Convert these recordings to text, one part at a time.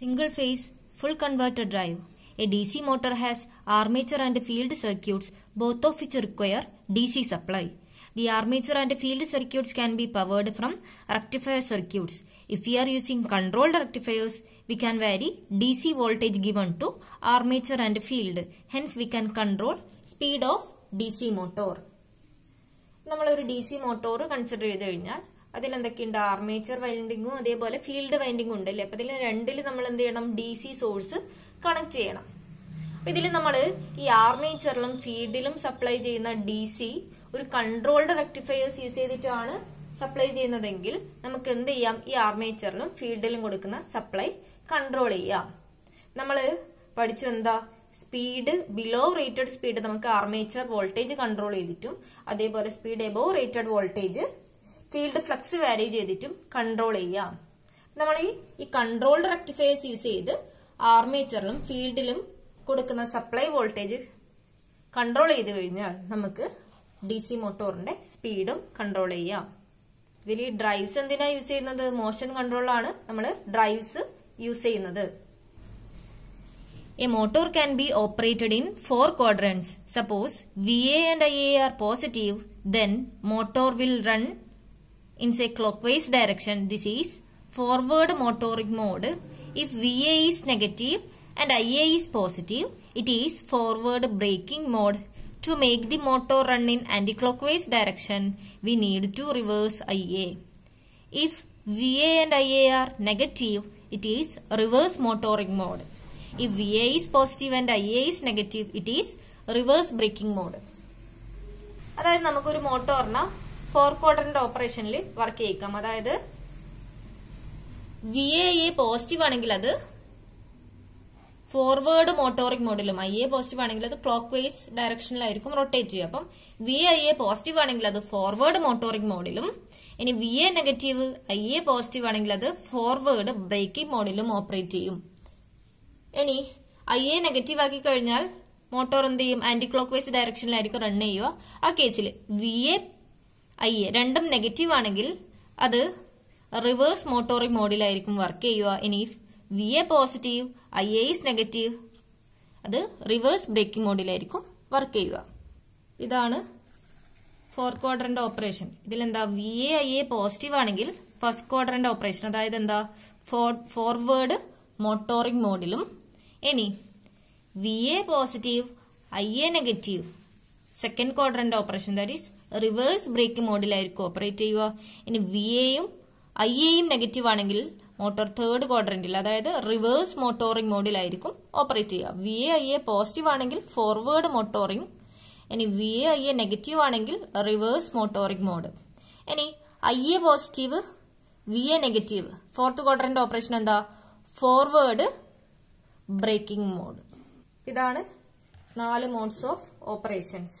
Single phase, full converter drive. A DC motor has armature and field circuits, both of which require DC supply. The armature and field circuits can be powered from rectifier circuits. If we are using controlled rectifiers, we can vary DC voltage given to armature and field. Hence, we can control speed of DC motor. നമ്മളൊരു D C motor consider ചെയ്ത് കഴിഞ്ഞാൽ അതിൽ എന്തൊക്കെയുണ്ട് armature വൈൻഡിങ്ങും അതേപോലെ field വൈൻഡിങ്ങും ഉണ്ട് അല്ലേ അപ്പൊ ഇതിൽ രണ്ടിൽ നമ്മൾ എന്ത് ചെയ്യണം ഡി സി സോഴ്സ് കണക്ട് ചെയ്യണം അപ്പൊ ഇതിൽ നമ്മൾ ഈ ആർമേച്ചറിലും ഫീൽഡിലും സപ്ലൈ ചെയ്യുന്ന ഡി സി ഒരു കൺട്രോൾഡ് റെക്ടിഫയേഴ്സ് യൂസ് ചെയ്തിട്ടാണ് സപ്ലൈ ചെയ്യുന്നതെങ്കിൽ നമുക്ക് എന്ത് ചെയ്യാം ഈ ആർമേച്ചറിലും ഫീൽഡിലും കൊടുക്കുന്ന സപ്ലൈ കൺട്രോൾ ചെയ്യാം നമ്മൾ പഠിച്ചു എന്താ സ്പീഡ് ബിലോ റേറ്റഡ് സ്പീഡ് നമുക്ക് ആർമേച്ചർ വോൾട്ടേജ് കൺട്രോൾ ചെയ്തിട്ടും അതേപോലെ speed above rated voltage field flux vary ചെയ്തിട്ടും കൺട്രോൾ ചെയ്യാം നമ്മൾ ഈ ഈ കൺട്രോൾഡ് റെക്ടിഫയേഴ്സ് യൂസ് ചെയ്ത് ആർമേച്ചറിലും ഫീൽഡിലും കൊടുക്കുന്ന സപ്ലൈ വോൾട്ടേജ് കൺട്രോൾ ചെയ്ത് കഴിഞ്ഞാൽ നമുക്ക് ഡി സി മോട്ടോറിന്റെ സ്പീഡും കൺട്രോൾ ചെയ്യാം ഇതിൽ ഈ ഡ്രൈവ്സ് എന്തിനാ യൂസ് ചെയ്യുന്നത് മോഷൻ കൺട്രോളാണ് നമ്മൾ ഡ്രൈവ്സ് യൂസ് ചെയ്യുന്നത് can be operated in four quadrants suppose V A VA and IA are positive, then motor will run in say clockwise direction this is forward motoric mode if VA is negative and IA is positive it is forward braking mode to make the motor run in anti-clockwise direction we need to reverse IA if VA and IA are negative it is reverse motoric mode if VA is positive and IA is negative it is reverse braking mode അതായത് നമുക്കൊരു മോട്ടോറിന് four ക്വാർട്ടറിന്റെ ഓപ്പറേഷനിൽ work ചെയ്യിക്കാം അതായത് V A A positive ആണെങ്കിൽ അത് forward motoring മോഡിലും I A positive ആണെങ്കിൽ അത് clock anticlockwise ഡയറക്ഷനിലായിരിക്കും rotate ചെയ്യുക അപ്പം വി ഐ എ പോസിറ്റീവ് ആണെങ്കിൽ അത് ഫോർവേഡ് മോട്ടോറിക് മോഡിലും ഇനി V A negative I A positive ആണെങ്കിൽ അത് ഫോർവേഡ് ബ്രേക്കിംഗ് മോഡിലും ഓപ്പറേറ്റ് ചെയ്യും ഇനി ഐ എ നെഗറ്റീവ് ആക്കി കഴിഞ്ഞാൽ മോട്ടോർ എന്ത് ചെയ്യും ആന്റി ക്ലോക്ക് വൈസ് ഡയറക്ഷനിലായിരിക്കും റൺ ചെയ്യുക ആ കേസിൽ വി എ ഐ എ രണ്ടും നെഗറ്റീവ് ആണെങ്കിൽ അത് റിവേഴ്സ് മോട്ടോറി മോഡിലായിരിക്കും വർക്ക് ചെയ്യുക ഇനി V A positive I A is negative അത് റിവേഴ്സ് ബ്രേക്കിംഗ് മോഡിലായിരിക്കും വർക്ക് ചെയ്യുക ഇതാണ് ഫോർ ക്വാഡ്രന്റ് ഓപ്പറേഷൻ ഇതിലെന്താ V A I A positive ആണെങ്കിൽ ഫസ്റ്റ് ക്വാഡ്രന്റ് ഓപ്പറേഷൻ അതായത് എന്താ ഫോർവേഡ് മോട്ടോറിംഗ് മോഡിലും ഇനി V A positive I A negative second quadrant operation that is reverse brake മോഡിലായിരിക്കും ഓപ്പറേറ്റ് ചെയ്യുക ഇനി വി എയും ഐ എയും നെഗറ്റീവ് ആണെങ്കിൽ മോട്ടോർ തേർഡ് ക്വാഡ്രന്റിൽ അതായത് റിവേഴ്സ് മോട്ടോറിംഗ് മോഡിലായിരിക്കും ഓപ്പറേറ്റ് ചെയ്യുക V A I A positive ആണെങ്കിൽ ഫോർവേഡ് മോട്ടോറിംഗ് ഇനി V A I A negative ആണെങ്കിൽ റിവേഴ്സ് മോട്ടോറിംഗ് മോഡ് ഇനി I A positive V A negative fourth quadrant operation എന്താ ഫോർവേഡ് ബ്രേക്കിംഗ് മോഡ് ഇതാണ് നാല് modes of operations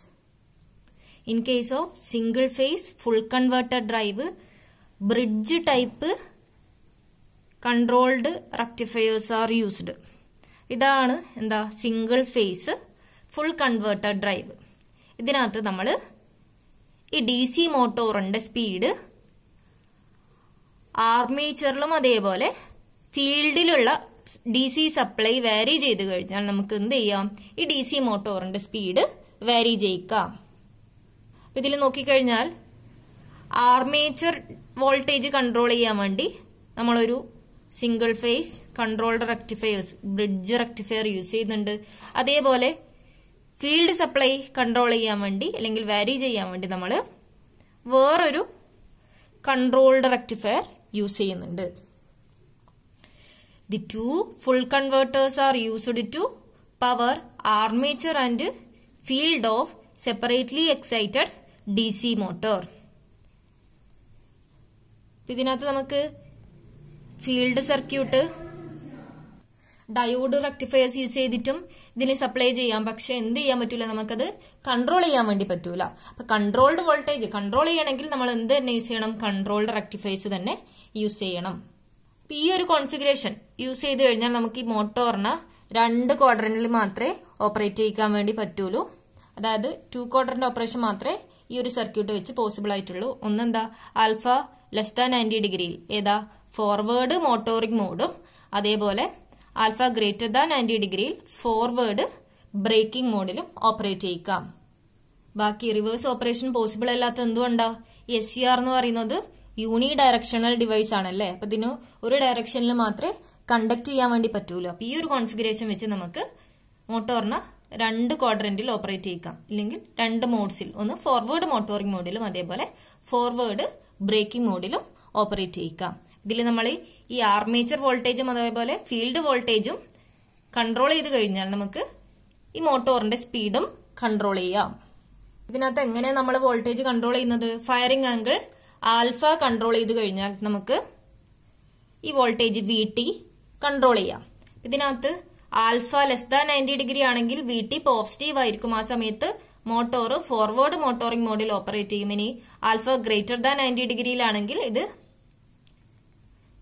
in case of single phase full converter drive bridge type controlled rectifiers are used ഇതാണ് എന്താ single phase full converter drive ഇതിനകത്ത് നമ്മൾ ഈ D C മോട്ടോറിൻ്റെ speed ആർമേച്ചറിലും അതേപോലെ ഫീൽഡിലുള്ള ഡി സി സപ്ലൈ വേരി ചെയ്ത് കഴിഞ്ഞാൽ നമുക്ക് എന്ത് ചെയ്യാം ഈ ഡി സി മോട്ടോറിന്റെ സ്പീഡ് വാരി ചെയ്യിക്കാം ഇതിൽ നോക്കിക്കഴിഞ്ഞാൽ ആർമേച്ചർ വോൾട്ടേജ് കൺട്രോൾ ചെയ്യാൻ വേണ്ടി നമ്മളൊരു single phase controlled rectifiers bridge rectifier use ചെയ്യുന്നുണ്ട് അതേപോലെ ഫീൽഡ് സപ്ലൈ കൺട്രോൾ ചെയ്യാൻ വേണ്ടി അല്ലെങ്കിൽ വേരി ചെയ്യാൻ വേണ്ടി നമ്മൾ വേറൊരു കൺട്രോൾഡ് റെക്ടിഫയർ യൂസ് ചെയ്യുന്നുണ്ട് The two full converters are used to power armature and field of separately excited DC motor. ഇതിനകത്ത് നമുക്ക് field circuit diode rectifiers use ചെയ്തിട്ടും ഇതിന് സപ്ലൈ ചെയ്യാം പക്ഷെ എന്ത് ചെയ്യാൻ പറ്റൂല നമുക്കത് കൺട്രോൾ ചെയ്യാൻ വേണ്ടി പറ്റൂല അപ്പൊ കൺട്രോൾഡ് വോൾട്ടേജ് കൺട്രോൾ ചെയ്യണമെങ്കിൽ നമ്മൾ എന്ത് തന്നെ യൂസ് ചെയ്യണം കൺട്രോൾഡ് റക്ടിഫയേഴ്സ് തന്നെ യൂസ് ചെയ്യണം ഈ ഒരു കോൺഫിഗറേഷൻ യൂസ് ചെയ്ത് കഴിഞ്ഞാൽ നമുക്ക് ഈ മോട്ടോറിന് രണ്ട് ക്വാഡ്രന്റിൽ മാത്രമേ ഓപ്പറേറ്റ് ചെയ്യിക്കാൻ വേണ്ടി പറ്റുള്ളൂ അതായത് ടു ക്വാഡ്രന്റ് ഓപ്പറേഷൻ മാത്രമേ ഈ ഒരു സർക്യൂട്ട് വെച്ച് പോസിബിൾ ആയിട്ടുള്ളൂ ഒന്നെന്താ ആൽഫ ലെസ് ദാൻ നയൻറ്റി ഡിഗ്രിയിൽ ഏതാ ഫോർവേഡ് മോട്ടോറിക് മോഡും അതേപോലെ ആൽഫ ഗ്രേറ്റർ ദാൻ നയൻറ്റി ഡിഗ്രിയിൽ ഫോർവേഡ് ബ്രേക്കിംഗ് മോഡിലും ഓപ്പറേറ്റ് ചെയ്യിക്കാം ബാക്കി റിവേഴ്സ് ഓപ്പറേഷൻ പോസിബിൾ അല്ലാത്ത എന്തുകൊണ്ടാ എസ് സി ആർ എന്ന് പറയുന്നത് യൂണി ഡയറക്ഷണൽ ഡിവൈസ് ആണല്ലേ അപ്പൊ ഇതിന് ഒരു ഡയറക്ഷനിൽ മാത്രമേ കണ്ടക്ട് ചെയ്യാൻ വേണ്ടി പറ്റുള്ളൂ അപ്പൊ ഈ ഒരു കോൺഫിഗറേഷൻ വെച്ച് നമുക്ക് മോട്ടോറിന് രണ്ട് ക്വാഡ്രന്റിൽ ഓപ്പറേറ്റ് ചെയ്യാം ഇല്ലെങ്കിൽ രണ്ട് മോഡ്സിൽ ഒന്ന് ഫോർവേഡ് മോട്ടോറിംഗ് മോഡിലും അതേപോലെ ഫോർവേഡ് ബ്രേക്കിംഗ് മോഡിലും ഓപ്പറേറ്റ് ചെയ്യാം ഇതിൽ നമ്മൾ ഈ ആർമേച്ചർ വോൾട്ടേജും അതേപോലെ ഫീൽഡ് വോൾട്ടേജും കൺട്രോൾ ചെയ്ത് കഴിഞ്ഞാൽ നമുക്ക് ഈ മോട്ടോറിന്റെ സ്പീഡും കൺട്രോൾ ചെയ്യാം ഇതിനകത്ത് എങ്ങനെയാണ് നമ്മൾ വോൾട്ടേജ് കൺട്രോൾ ചെയ്യുന്നത് ഫയറിംഗ് ആംഗിൾ ആൽഫ കൺട്രോൾ ചെയ്ത് കഴിഞ്ഞാൽ നമുക്ക് ഈ വോൾട്ടേജ് വി ടി കൺട്രോൾ ചെയ്യാം ഇതിനകത്ത് alpha less than ninety degree ആണെങ്കിൽ വി ടി പോസിറ്റീവ് ആയിരിക്കും ആ സമയത്ത് മോട്ടോർ ഫോർവേഡ് മോട്ടോറിംഗ് മോഡിൽ ഓപ്പറേറ്റ് ചെയ്യും ഇനി ആൽഫ ഗ്രേറ്റർ ദാൻ നയൻറ്റി ഡിഗ്രിയിലാണെങ്കിൽ ഇത്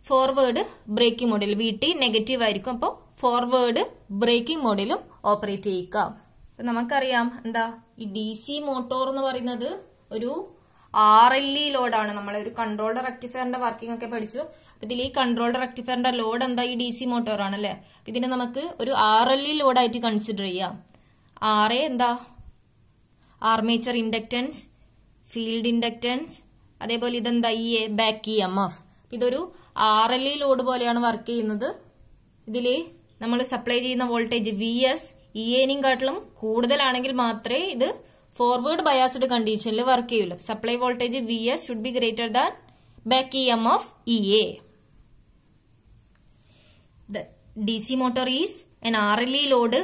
ഫോർവേഡ് ബ്രേക്കിംഗ് മോഡിൽ വി ടി നെഗറ്റീവ് ആയിരിക്കും അപ്പോൾ ഫോർവേഡ് ബ്രേക്കിംഗ് മോഡിലും ഓപ്പറേറ്റ് ചെയ്യിക്കാം നമുക്കറിയാം എന്താ ഈ ഡി സി മോട്ടോർ എന്ന് പറയുന്നത് ഒരു ആർ എൽ ഇ ലോഡാണ് നമ്മൾ ഒരു കൺട്രോൾഡ് റെക്ടിഫയറിന്റെ വർക്കിംഗ് ഒക്കെ പഠിച്ചു അപ്പൊ ഇതിൽ ഈ കൺട്രോൾഡ് റെക്ടിഫയറിന്റെ ലോഡ് എന്താ ഈ ഡി സി മോട്ടോറാണ് അല്ലെ ഇതിനെ നമുക്ക് ഒരു ആർ എൽ ഇ ലോഡായിട്ട് കൺസിഡർ ചെയ്യാം ആർ എ എന്താ ആർമേച്ചർ ഇൻഡക്റ്റൻസ് ഫീൽഡ് ഇൻഡക്റ്റൻസ് അതേപോലെ ഇതെന്താ ഈ A back E M F ഇതൊരു ആർ എൽ ഇ ലോഡ് പോലെയാണ് വർക്ക് ചെയ്യുന്നത് ഇതിൽ നമ്മൾ സപ്ലൈ ചെയ്യുന്ന voltage e V S E എനിയും കാട്ടിലും കൂടുതലാണെങ്കിൽ മാത്രമേ ഇത് ഫോർവേഡ് ബയാസ്ഡ് കണ്ടീഷനിൽ വർക്ക് ചെയ്യില്ല supply voltage V S should be greater than back E M of E A D C motor is N R L E load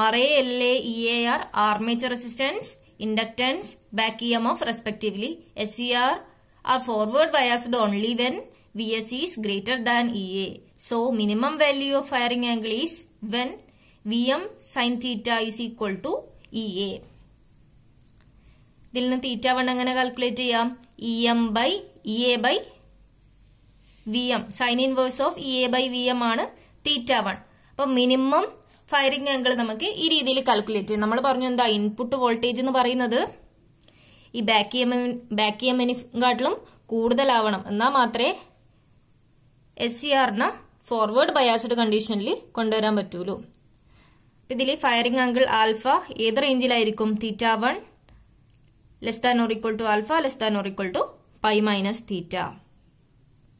R A L A E A R armature resistance inductance back E M of respectively S C R R forward biased only when V S is greater than E A so minimum value of firing angle is when V M sine theta is equal to E A ഇതിൽ നിന്ന് theta one എങ്ങനെ calculate ചെയ്യാം E M by E A by V M sine inverse of E A by V M ആണ് theta one അപ്പൊ minimum firing angle നമുക്ക് ഈ രീതിയിൽ calculate ചെയ്യാം നമ്മൾ പറഞ്ഞു എന്താ ഇൻപുട്ട് വോൾട്ടേജ് എന്ന് പറയുന്നത് ഈ ബാക്ക് എം ബാക്ക് എമ്മിനെക്കാട്ടിലും കൂടുതലാവണം എന്നാൽ മാത്രമേ എസ് സി ആറിന് ഫോർവേഡ് ബയാസ്ഡ് കണ്ടീഷനിൽ കൊണ്ടുവരാൻ പറ്റുള്ളൂ ഇതിൽ ഫയറിംഗ് ആംഗിൾ ആൽഫ ഏത് റേഞ്ചിലായിരിക്കും theta one less than or equal to alpha less than or equal to pi minus theta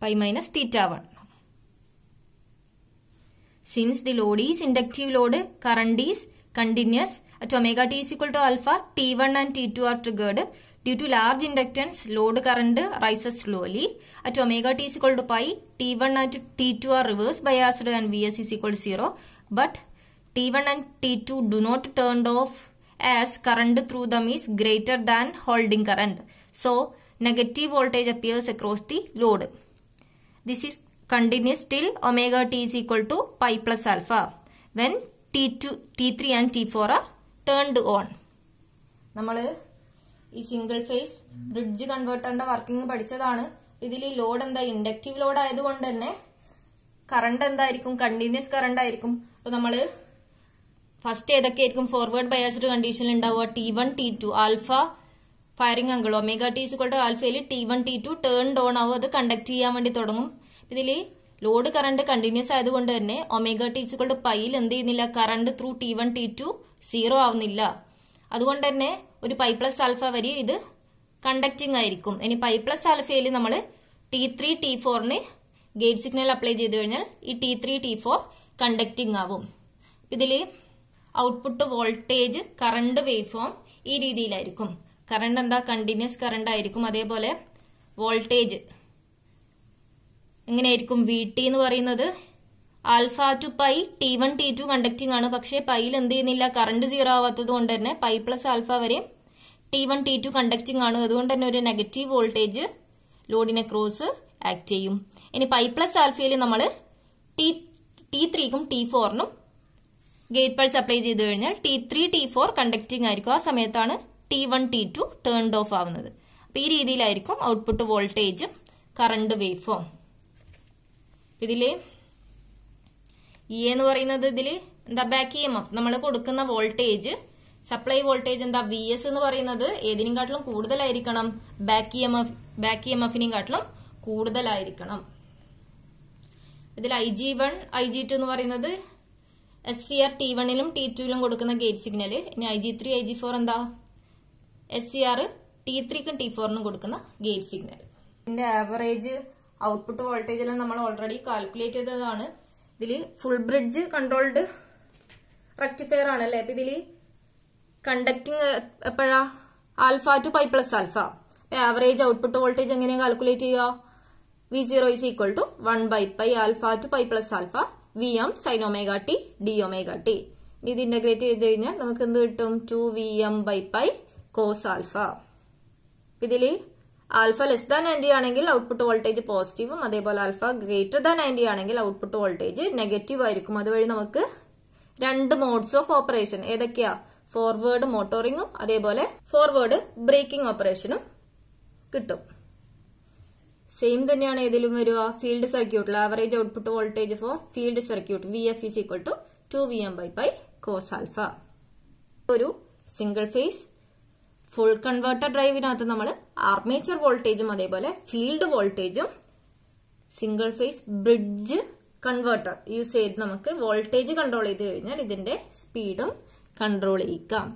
pi minus theta 1 since the load is inductive load current is continuous at omega t is equal to alpha t1 and t2 are triggered due to large inductance load current rises slowly at omega t is equal to pi t1 and t2 are reverse biased and vs is equal to 0 but t1 and t2 do not turned off as current through them is greater than holding current. So, negative voltage appears across the load. This is continuous till omega t is equal to pi plus alpha when T2, T3 and T4 are turned on. നമ്മൾ ഈ single phase bridge കൺവേർട്ടറിന്റെ working പഠിച്ചതാണ് ഇതിൽ ഈ load എന്താ inductive load ആയതുകൊണ്ട് തന്നെ current എന്തായിരിക്കും കണ്ടിന്യൂസ് കറണ്ട് ആയിരിക്കും അപ്പൊ നമ്മള് ഫസ്റ്റ് ആയിരിക്കും ഫോർവേഡ് ബയാസ്ഡ് കണ്ടീഷനിൽ ഉണ്ടാവുക T one T two alpha firing angle omega T is equal to ആൽഫയിൽ T one T two turn on ആവും അത് കണ്ടക്ട് ചെയ്യാൻ വേണ്ടി തുടങ്ങും ഇതിൽ ലോഡ് കറണ്ട് കണ്ടിന്യൂസ് ആയതുകൊണ്ട് തന്നെ ഒമേഗ ടി ഇസ്ക്വൾ ടു പൈയിൽ എന്ത് ചെയ്യുന്നില്ല current through T one T two zero ആവുന്നില്ല അതുകൊണ്ട് തന്നെ ഒരു പൈ പ്ലസ് ആൽഫ വരെ ഇത് കണ്ടക്റ്റിംഗ് ആയിരിക്കും ഇനി പൈ പ്ലസ് ആൽഫയിൽ നമ്മൾ ടി ത്രീ ടി ഫോറിന് ഗേറ്റ് സിഗ്നൽ അപ്ലൈ ചെയ്ത് കഴിഞ്ഞാൽ ഈ T three T four conducting ആവും ഇതിൽ output voltage current wave form ഈ രീതിയിലായിരിക്കും കറണ്ട് എന്താ കണ്ടിന്യൂസ് കറണ്ട് ആയിരിക്കും അതേപോലെ വോൾട്ടേജ് എങ്ങനെയായിരിക്കും വി ടി എന്ന് പറയുന്നത് alpha to pi T one T two conducting ആണ് പക്ഷേ പൈയിൽ എന്ത് ചെയ്യുന്നില്ല കറണ്ട് സീറോ ആവാത്തത് കൊണ്ട് തന്നെ പൈ പ്ലസ് ആൽഫ വരെ T one T two conducting ആണ് അതുകൊണ്ട് തന്നെ ഒരു നെഗറ്റീവ് വോൾട്ടേജ് ലോഡിനെ ക്രോസ് ആക്ട് ചെയ്യും ഇനി പൈ പ്ലസ് ആൽഫയിൽ നമ്മൾ ടി ടി ത്രീക്കും ടി ഫോറിനും ഗേറ്റ് പൾസ് അപ്ലൈ ചെയ്ത് കഴിഞ്ഞാൽ T three T four conducting ആയിരിക്കും ആ സമയത്താണ് T one T two turned off ആവുന്നത് അപ്പൊ ഈ രീതിയിലായിരിക്കും ഔട്ട്പുട്ട് വോൾട്ടേജും കറണ്ട് വേവ് ഫോം ഇതില് ഇ e എന്ന് പറയുന്നത് ഇതില് എന്താ ബാക്ക് ഇ എം എഫ് നമ്മൾ കൊടുക്കുന്ന വോൾട്ടേജ് സപ്ലൈ വോൾട്ടേജ് എന്താ വി എസ് എന്ന് പറയുന്നത് ഏതിനെക്കാട്ടിലും കൂടുതലായിരിക്കണം back E M F back E M എഫിനെയും കാട്ടിലും കൂടുതലായിരിക്കണം ഇതിൽ I G one I G two എന്ന് പറയുന്നത് എസ് സി ആർ ടി വണ്ണിലും ടി ടുവിലും കൊടുക്കുന്ന ഗേറ്റ് സിഗ്നൽ ഇനി I G three I G four എന്താ എസ് സി ആർ ടി ത്രീക്കും ടി ഫോറിനും കൊടുക്കുന്ന ഗേറ്റ് സിഗ്നൽ ഇതിന്റെ ആവറേജ് ഔട്ട്പുട്ട് വോൾട്ടേജ് എല്ലാം നമ്മൾ ഓൾറെഡി കാൽക്കുലേറ്റ് ചെയ്തതാണ് ഇതിൽ ഫുൾ ബ്രിഡ്ജ് കൺട്രോൾഡ് റെക്ടിഫയർ ആണ് അല്ലേ അപ്പൊ ഇതിൽ കണ്ടക്ടിങ് എപ്പോഴാ alpha to pi plus alpha അപ്പൊ ആവറേജ് ഔട്ട്പുട്ട് വോൾട്ടേജ് എങ്ങനെയാണ് കാൽക്കുലേറ്റ് ചെയ്യുക V zero is equal to one by pi alpha to pi plus alpha V M sine omega T D omega T ഇത് integrate ചെയ്ത് കഴിഞ്ഞാൽ നമുക്ക് എന്ത് കിട്ടും two V M by pi cos alpha ഇതില് alpha less than ninety ആണെങ്കിൽ output voltage പോസിറ്റീവും അതേപോലെ ആൽഫ ഗ്രേറ്റർ ദാൻ നയൻറ്റി ആണെങ്കിൽ ഔട്ട്പുട്ട് വോൾട്ടേജ് നെഗറ്റീവ് ആയിരിക്കും അതുവഴി നമുക്ക് രണ്ട് മോഡ്സ് ഓഫ് ഓപ്പറേഷൻ ഏതൊക്കെയാ ഫോർവേഡ് മോട്ടോറിങ്ങും അതേപോലെ ഫോർവേഡ് ബ്രേക്കിംഗ് ഓപ്പറേഷനും കിട്ടും സെയിം തന്നെയാണ് ഏതിലും വരിക ഫീൽഡ് സർക്യൂട്ടിൽ average output voltage for field circuit V F is equal to two V M by pi cos alpha ഒരു സിംഗിൾ ഫേസ് ഫുൾ കൺവേർട്ടർ ഡ്രൈവിനകത്ത് നമ്മൾ ആർമേച്ചർ വോൾട്ടേജും അതേപോലെ ഫീൽഡ് വോൾട്ടേജും single phase bridge converter use ചെയ്ത് നമുക്ക് വോൾട്ടേജ് കൺട്രോൾ ചെയ്ത് കഴിഞ്ഞാൽ ഇതിന്റെ സ്പീഡും കൺട്രോൾ ചെയ്യിക്കാം